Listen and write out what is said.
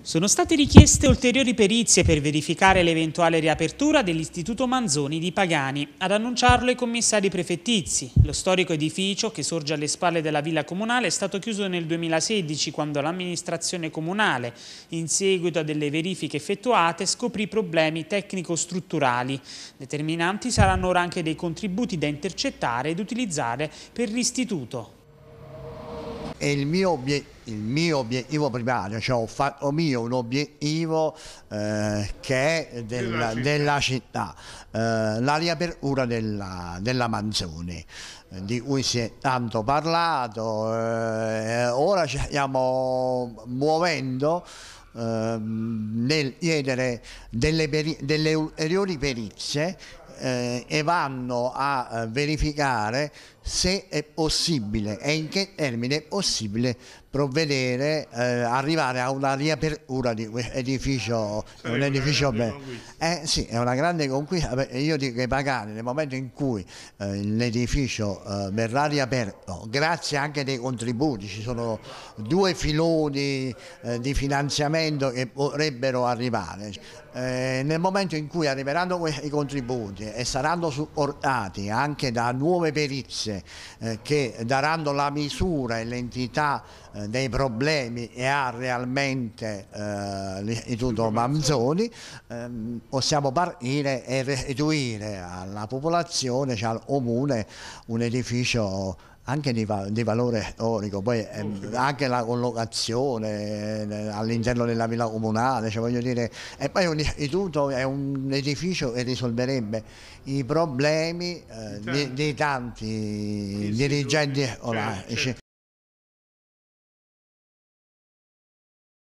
Sono state richieste ulteriori perizie per verificare l'eventuale riapertura dell'Istituto Manzoni di Pagani. Ad annunciarlo i commissari prefettizi. Lo storico edificio, che sorge alle spalle della villa comunale, è stato chiuso nel 2016 quando l'amministrazione comunale, in seguito a delle verifiche effettuate, scoprì problemi tecnico-strutturali. Determinanti saranno ora anche dei contributi da intercettare ed utilizzare per l'Istituto e il mio, obiet- il mio obiettivo primario, cioè ho fatto mio un obiettivo eh, che è della, della città, eh, la riapertura della, della Manzoni eh, di cui si è tanto parlato, eh, ora ci stiamo muovendo ehm, nel chiedere delle, peri- delle ulteriori perizie eh, e vanno a eh, verificare se è possibile e in che termine è possibile provvedere, eh, arrivare a una riapertura di edificio, un edificio bene Eh, sì, è una grande conquista. Io dico che Pagani, nel momento in cui eh, l'edificio eh, verrà riaperto, grazie anche dei contributi, ci sono due filoni eh, di finanziamento che potrebbero arrivare. Eh, nel momento in cui arriveranno questi contributi e saranno supportati anche da nuove perizie che daranno la misura e l'entità eh, dei problemi e ha realmente eh, l'Istituto Manzoni, ehm, possiamo partire e restituire alla popolazione, cioè al comune, un edificio anche di, di, valore storico, poi ehm, anche la collocazione eh, all'interno della villa comunale, cioè voglio dire, e poi un istituto è un edificio che risolverebbe i problemi eh, di, certo. di, tanti dirigenti. Certo,